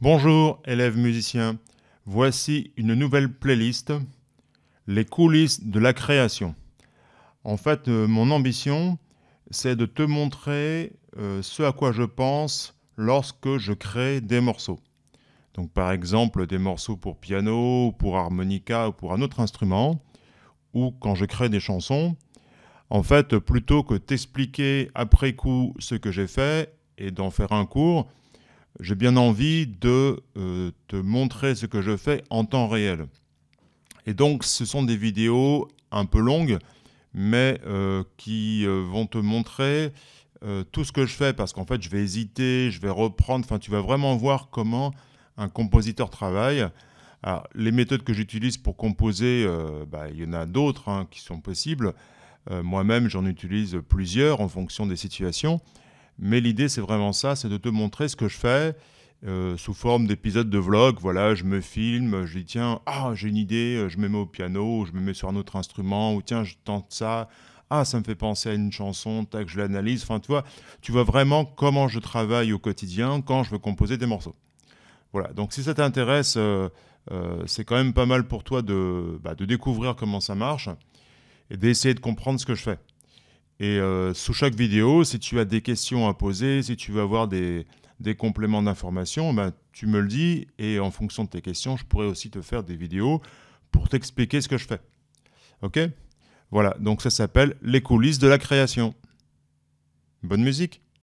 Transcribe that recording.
Bonjour élèves musiciens, voici une nouvelle playlist, les coulisses de la création. En fait, euh, mon ambition, c'est de te montrer euh, ce à quoi je pense lorsque je crée des morceaux. Donc par exemple des morceaux pour piano, pour harmonica ou pour un autre instrument, ou quand je crée des chansons. En fait, plutôt que t'expliquer après coup ce que j'ai fait et d'en faire un cours, j'ai bien envie de euh, te montrer ce que je fais en temps réel. Et donc, ce sont des vidéos un peu longues, mais euh, qui euh, vont te montrer tout ce que je fais, parce qu'en fait, je vais hésiter, je vais reprendre, enfin, tu vas vraiment voir comment un compositeur travaille. Alors, les méthodes que j'utilise pour composer, bah, il y en a d'autres hein, qui sont possibles. Moi-même, j'en utilise plusieurs en fonction des situations. Mais l'idée, c'est vraiment ça, c'est de te montrer ce que je fais euh, sous forme d'épisodes de vlog. Voilà, je me filme, je dis tiens, ah, j'ai une idée, je me mets au piano, je me mets sur un autre instrument, ou tiens, je tente ça. Ah, ça me fait penser à une chanson, tac, je l'analyse. Enfin, tu vois, tu vois vraiment comment je travaille au quotidien quand je veux composer des morceaux. Voilà, donc si ça t'intéresse, euh, euh, c'est quand même pas mal pour toi de, bah, de découvrir comment ça marche et d'essayer de comprendre ce que je fais. Et euh, sous chaque vidéo, si tu as des questions à poser, si tu veux avoir des, des compléments d'information, ben, tu me le dis. Et en fonction de tes questions, je pourrais aussi te faire des vidéos pour t'expliquer ce que je fais. OK Voilà, donc ça s'appelle les coulisses de la création. Bonne musique